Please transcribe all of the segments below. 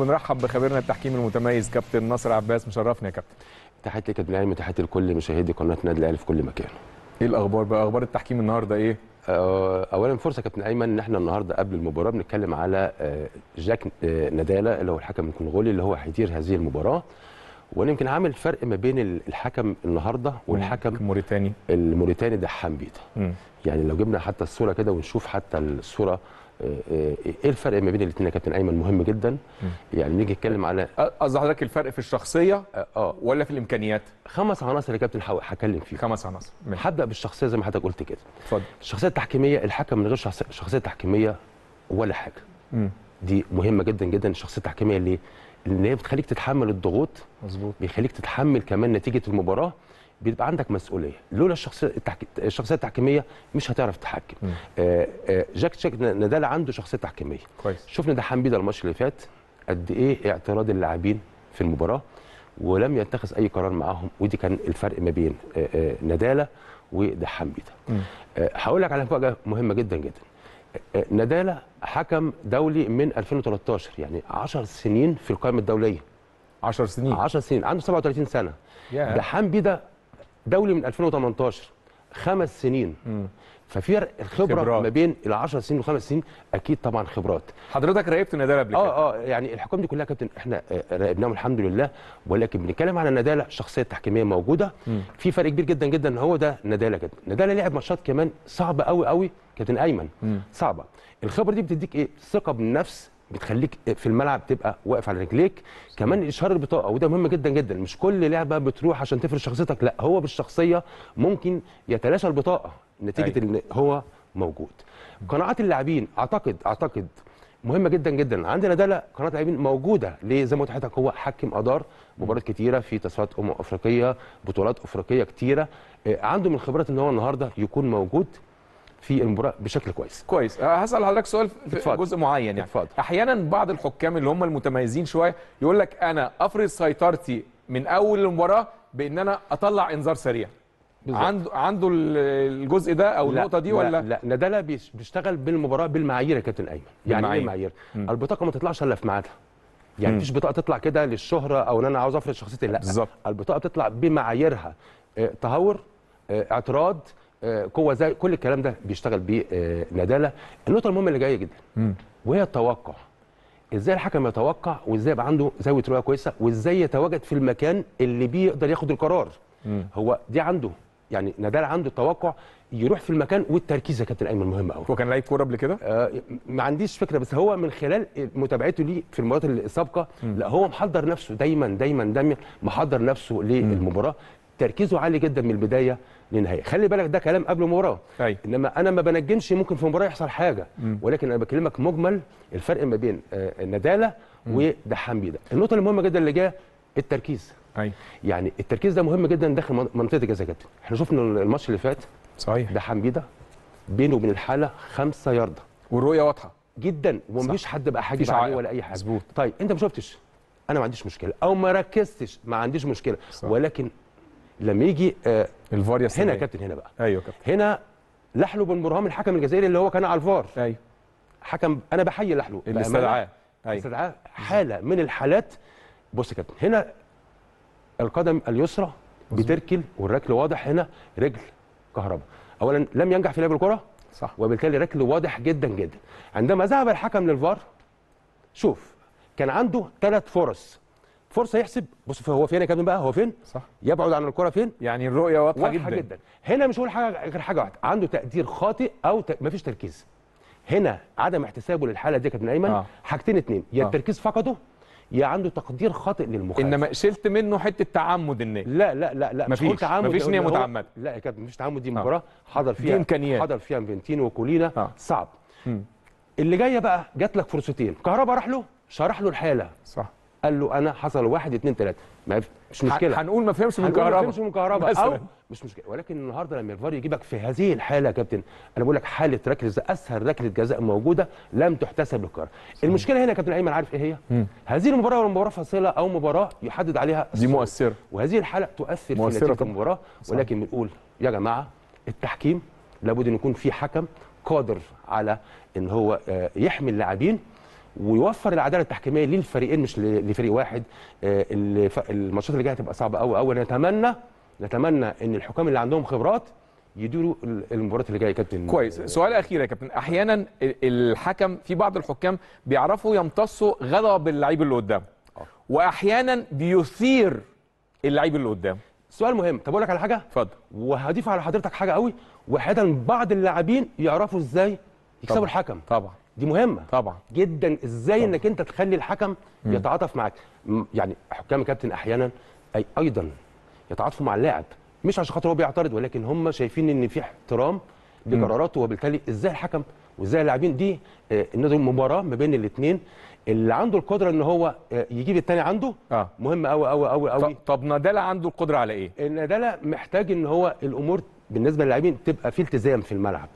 بنرحب بخبيرنا التحكيم المتميز كابتن نصر عباس مشرفنا يا كابتن تحياتي لك بالعلم تحياتي لكل مشاهدي قناه نادي الاهلي في كل مكان ايه الاخبار بقى اخبار التحكيم النهارده ايه آه، اولا فرصه كابتن ايمن ان احنا النهارده قبل المباراه بنتكلم على آه، جاك آه، نداله اللي هو الحكم الكونغولي اللي هو هيدير هذه المباراه وانا يمكن عامل فرق ما بين الحكم النهارده والحكم الموريتاني الموريتاني ده حمبيد يعني لو جبنا حتى الصوره كده ونشوف حتى الصوره ايه الفرق ما بين الاثنين يا كابتن ايمن مهم جدا يعني نيجي نتكلم على قصدي حضرتك الفرق في الشخصيه اه ولا في الامكانيات خمس عناصر يا كابتن هتكلم فيه خمس عناصر هبدا بالشخصيه زي ما حضرتك قلت كده اتفضل الشخصيه التحكيميه الحكم من غير شخصيه تحكيميه ولا حاجه م. دي مهمه جدا جدا الشخصيه التحكيميه ليه؟ لان هي بتخليك تتحمل الضغوط مظبوط بيخليك تتحمل كمان نتيجه المباراه بيبقى عندك مسؤوليه لولا الشخصيه الشخصيه التحكيميه مش هتعرف تحكم آه، آه، جاك تشيك نادال عنده شخصيه تحكيميه كويس شفنا ده حميده الماتش اللي فات قد ايه اعتراض اللاعبين في المباراه ولم يتخذ اي قرار معاهم ودي كان الفرق ما بين آه، نداله وده حميده هقول لك على حاجه مهمه جدا جدا نداله حكم دولي من 2013 يعني 10 سنين في القائمه الدوليه 10 سنين 10 سنين عنده 37 سنه yeah. ده حمبي دولي من 2018 خمس سنين م. ففي الخبره خبرات. ما بين ال10 سنين وخمس سنين اكيد طبعا خبرات حضرتك راقبت النداله قبل كده اه اه يعني الحكام دي كلها يا كابتن احنا آه، راقبناهم الحمد لله ولكن بنتكلم على النداله شخصيه تحكيميه موجوده م. في فرق كبير جدا جدا ان هو ده نداله كده نداله لعب ماتشات كمان صعبه قوي قوي كابتن ايمن م. صعبه الخبره دي بتديك ايه ثقه بالنفس بتخليك في الملعب تبقى واقف على رجليك كمان اشهار البطاقه وده مهم جدا جدا مش كل لعبه بتروح عشان تفرض شخصيتك لا هو بالشخصيه ممكن يتلاشى البطاقه نتيجه أيوة. ان هو موجود قناعات اللاعبين اعتقد اعتقد مهمه جدا جدا عندنا ده لا قناه لاعبين موجوده ليه زي ما قلت هو حكم ادار مباريات كتيره في تصفيات امم افريقيه بطولات افريقيه كتيره آه، عنده من الخبرات ان هو النهارده يكون موجود في المباراه بشكل كويس كويس أه، هسال حضرتك سؤال في اتفضل. جزء معين يعني اتفضل. احيانا بعض الحكام اللي هم المتميزين شويه يقول لك انا افرض سيطرتي من اول المباراه بان انا اطلع انذار سريع عنده عنده الجزء ده او لا النقطه دي ولا لا لا ده لا بيشتغل بالمباراه بالمعايير يا كابتن ايمن يعني ايه معايير البطاقه ما تطلعش الا في ميعادها يعني مفيش بطاقه تطلع كده للشهره او ان انا عاوز افرض شخصيتي لا بالزبط. البطاقه بتطلع بمعاييرها أه، تهور أه، اعتراض آه، قوه زي كل الكلام ده بيشتغل بيه آه، ندالة النقطه المهمه اللي جايه جدا وهي التوقع ازاي الحكم يتوقع وازاي يبقى عنده زاويه رؤيه كويسه وازاي يتواجد في المكان اللي بيقدر ياخد القرار هو دي عنده يعني نادال عنده توقع يروح في المكان والتركيز يا كابتن ايمن مهم قوي هو كان لعيب كوره قبل كده؟ آه ما عنديش فكره بس هو من خلال متابعته ليه في المباريات السابقه لا هو محضر نفسه دايما دايما دايما محضر نفسه للمباراه تركيزه عالي جدا من البدايه للنهايه خلي بالك ده كلام قبل مباراه أيوة. انما انا ما بنجمش ممكن في مباراه يحصل حاجه مم. ولكن انا بكلمك مجمل الفرق ما بين آه، نداله ودحام بيدا النقطه المهمه جدا اللي جايه التركيز أي. أيوة. يعني التركيز ده مهم جدا داخل منطقه الجزاء كابتن احنا شفنا الماتش اللي فات صحيح دحام بيدا بينه وبين الحاله خمسة ياردة والرؤيه واضحه جدا ومفيش حد بقى حاجه عليه ولا اي حاجه مزبوط. طيب انت ما شفتش انا ما عنديش مشكله او ما ركزتش ما عنديش مشكله صح. ولكن لما يجي آه، الفار يا هنا يا كابتن هنا بقى ايوه كابتن هنا لحلو بن برهام الحكم الجزائري اللي هو كان على الفار ايوه حكم انا بحيي لحلو اللي استدعاه ايوه استدعاه حاله من الحالات بص يا كابتن هنا القدم اليسرى بتركل والركل واضح هنا رجل كهرباء اولا لم ينجح في لعب الكره صح وبالتالي ركل واضح جدا جدا عندما ذهب الحكم للفار شوف كان عنده ثلاث فرص فرصه يحسب بص هو فين يا كابتن بقى هو فين صح يبعد عن الكره فين يعني الرؤيه واضحه, واضحة جدا. جدا هنا مش هقول حاجه غير حاجه واحده عنده تقدير خاطئ او ت... مفيش تركيز هنا عدم احتسابه للحاله دي كابتن ايمن آه. حاجتين اتنين يا آه. التركيز فقده يا عنده تقدير خاطئ للمخالف انما شلت منه حته تعمد النيه لا لا لا لا مفيش مش تعمد مفيش نيه متعمده لا يا كابتن مفيش تعمد دي آه. مباراه حضر فيها دي حضر فيها فينتينو وكولينا آه. صعب م. اللي جايه بقى جات لك فرصتين كهربا راح له شرح له الحاله صح قال له انا حصل واحد اثنين ثلاثه مش مشكله هنقول ما فهمش من كهرباء ما فهمش من كهرباء او مش مشكله ولكن النهارده لما الفار يجيبك في هذه الحاله يا كابتن انا بقول لك حاله ركله اسهل ركله جزاء موجوده لم تحتسب بالكهرباء المشكله هنا يا كابتن ايمن عارف ايه هي مم. هذه المباراه ولا مباراه فاصله او مباراه يحدد عليها دي مؤثره وهذه الحاله تؤثر في نتيجه المباراه ولكن بنقول يا جماعه التحكيم لابد ان يكون في حكم قادر على ان هو آه، يحمي اللاعبين ويوفر العداله التحكيميه للفريقين مش لفريق واحد آه، الماتشات اللي جايه هتبقى صعبه قوي قوي نتمنى نتمنى ان الحكام اللي عندهم خبرات يديروا المباراه اللي جايه يا كابتن كويس سؤال اخير يا كابتن احيانا الحكم في بعض الحكام بيعرفوا يمتصوا غضب اللعيب اللي قدام آه. واحيانا بيثير اللعيب اللي قدام سؤال مهم طب اقول لك على حاجه اتفضل وهضيف على حضرتك حاجه قوي واحيانا بعض اللاعبين يعرفوا ازاي يكسبوا طبعًا. الحكم طبعا دي مهمه طبعا جدا ازاي طبعا. انك انت تخلي الحكم يتعاطف معاك يعني حكام كابتن احيانا اي ايضا يتعاطفوا مع اللاعب مش عشان خاطر هو بيعترض ولكن هم شايفين ان في احترام لقراراته وبالتالي ازاي الحكم وازاي اللاعبين دي النظر آه، مباراه ما بين الاثنين اللي عنده القدره ان هو آه، يجيب الثاني عنده آه. مهم قوي قوي قوي قوي طب نادالا عنده القدره على ايه؟ نادالا محتاج ان هو الامور بالنسبه للاعبين تبقى في التزام في الملعب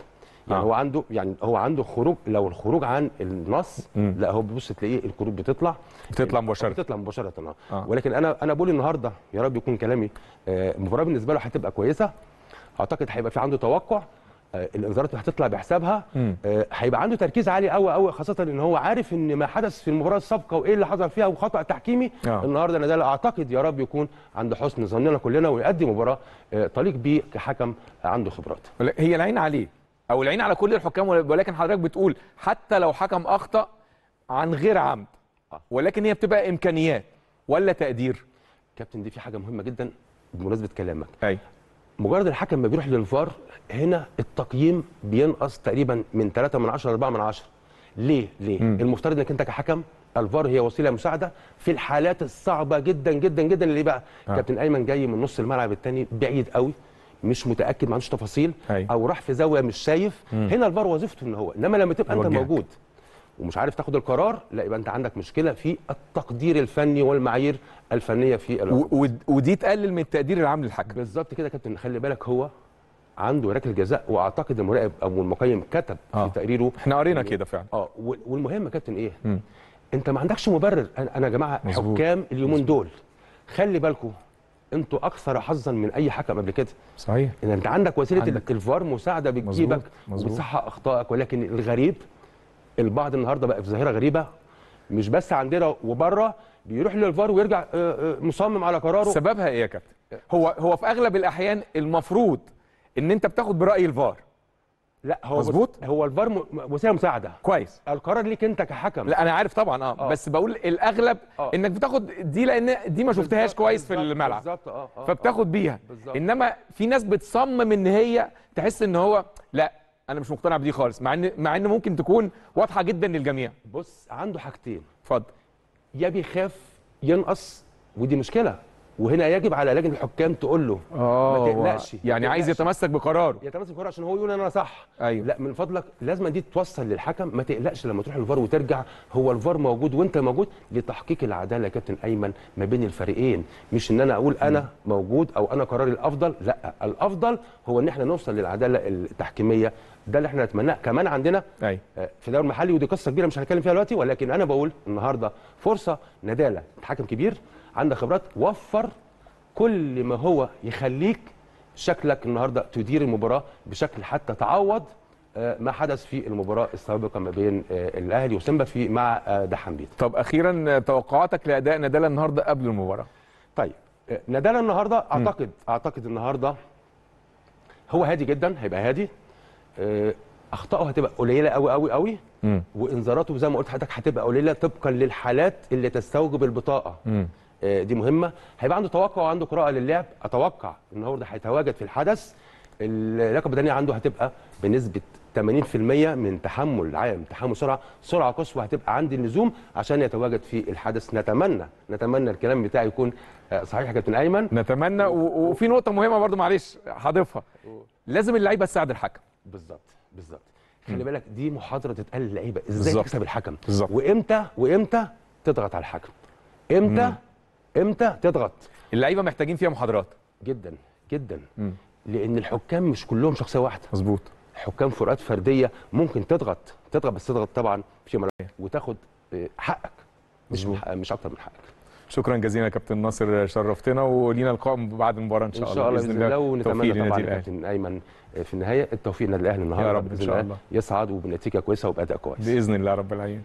يعني آه. هو عنده يعني هو عنده خروج لو الخروج عن النص مم. لا هو بيبص تلاقيه الكروب بتطلع بتطلع مباشره بتطلع مباشره آه. آه. ولكن انا انا بقول النهارده يا رب يكون كلامي المباراه آه، بالنسبه له هتبقى كويسه اعتقد هيبقى في عنده توقع آه، الانذارات هتطلع بحسابها هيبقى عنده تركيز عالي قوي قوي خاصه ان هو عارف ان ما حدث في المباراه السابقه وايه اللي حصل فيها وخطا تحكيمي آه. النهارده انا ده اعتقد يا رب يكون عند حسن ظننا كلنا ويقدم مباراه طليق بيه كحكم عنده خبرات هي العين عليه او العين على كل الحكام ولكن حضرتك بتقول حتى لو حكم اخطا عن غير عمد آه. ولكن هي بتبقى امكانيات ولا تقدير كابتن دي في حاجه مهمه جدا بمناسبه كلامك ايوه مجرد الحكم ما بيروح للفار هنا التقييم بينقص تقريبا من 3 من 10 ل 4 من 10 ليه ليه م. المفترض انك انت كحكم الفار هي وسيله مساعده في الحالات الصعبه جدا جدا جدا اللي بقى آه. كابتن ايمن جاي من نص الملعب الثاني بعيد قوي مش متاكد ما عندوش تفاصيل هي. او راح في زاويه مش شايف مم. هنا الفار وظيفته ان هو انما لما تبقى انت موجود ومش عارف تاخد القرار لا يبقى انت عندك مشكله في التقدير الفني والمعايير الفنيه في ودي تقلل من التقدير العام للحكم بالظبط كده يا كابتن خلي بالك هو عنده ركله جزاء واعتقد المراقب او المقيم كتب آه. في تقريره احنا قرينا كده فعلا اه والمهم يا كابتن ايه م. انت ما عندكش مبرر انا يا جماعه مزبوط. حكام اليومين مزبوط. دول خلي بالكم انتوا اكثر حظا من اي حكم قبل كده صحيح ان انت عندك وسيله عندك. الفار مساعده بتجيبك وبتصحح اخطائك ولكن الغريب البعض النهارده بقى في ظاهره غريبه مش بس عندنا وبره بيروح للفار ويرجع آه، آه، مصمم على قراره سببها ايه يا كابتن هو هو في اغلب الاحيان المفروض ان انت بتاخد براي الفار لا هو مظبوط هو الفار وسيله مساعده كويس القرار ليك انت كحكم لا انا عارف طبعا اه, آه. بس بقول الاغلب آه. انك بتاخد دي لان دي ما شفتهاش كويس بالزبط في الملعب بالظبط آه. آه. آه. فبتاخد بيها بالزبط. انما في ناس بتصمم ان هي تحس ان هو لا انا مش مقتنع بدي خالص مع ان مع ان ممكن تكون واضحه جدا للجميع بص عنده حاجتين اتفضل يا بيخاف ينقص ودي مشكله وهنا يجب على لجنه الحكام تقول له ما آه، تقلقش يعني عايز يتمسك بقراره يتمسك بقراره عشان هو يقول انا صح أيوه. لا من فضلك لازم دي توصل للحكم ما تقلقش لما تروح الفار وترجع هو الفار موجود وانت موجود لتحقيق العداله يا كابتن ايمن ما بين الفريقين مش ان انا اقول انا م. موجود او انا قراري الافضل لا الافضل هو ان احنا نوصل للعداله التحكيميه ده اللي احنا نتمناه كمان عندنا أي. أيوه. آه، في دوري المحلي ودي قصه كبيره مش هنتكلم فيها دلوقتي ولكن انا بقول النهارده فرصه نداله حكم كبير عندك خبرات وفر كل ما هو يخليك شكلك النهارده تدير المباراه بشكل حتى تعوض آه، ما حدث في المباراه السابقه ما بين آه، الاهلي وسيمبا في مع آه، بيت طب اخيرا توقعاتك لاداء نادال النهارده قبل المباراه طيب نادال النهارده اعتقد م. اعتقد النهارده هو هادي جدا هيبقى هادي اخطائه هتبقى قليله قوي قوي قوي وانذاراته زي ما قلت حضرتك هتبقى قليله طبقا للحالات اللي تستوجب البطاقه م. آه، دي مهمه هيبقى عنده توقع وعنده قراءه للعب اتوقع النهارده هيتواجد في الحدث اللياقه البدنيه عنده هتبقى بنسبه 80% من تحمل عام تحمل سرعه سرعه قصوى هتبقى عند اللزوم عشان يتواجد في الحدث نتمنى نتمنى الكلام بتاعي يكون آه، صحيح يا كابتن ايمن نتمنى وفي نقطه مهمه برضو معلش هضيفها لازم اللعيبه تساعد الحكم بالظبط بالظبط خلي بالك دي محاضره تتقال للعيبه ازاي تكسب الحكم بالزبط. وامتى وامتى تضغط على الحكم امتى مم. امتى تضغط اللعيبه محتاجين فيها محاضرات جدا جدا مم. لان الحكام مش كلهم شخصيه واحده مظبوط حكام فروقات فرديه ممكن تضغط تضغط بس تضغط طبعا بشيء وتاخد آه، حقك مش مزبوط. مش اكتر من حقك شكرا جزيلا يا كابتن ناصر شرفتنا ولينا لقاء بعد المباراه ان شاء الله ان شاء الله باذن الله ونتمنى طبعا كابتن ايمن آه، في النهايه التوفيق للنادي الاهلي النهارده يا رب ان شاء الله يسعد وبنتيجه كويسه وباداء كويس باذن الله رب العالمين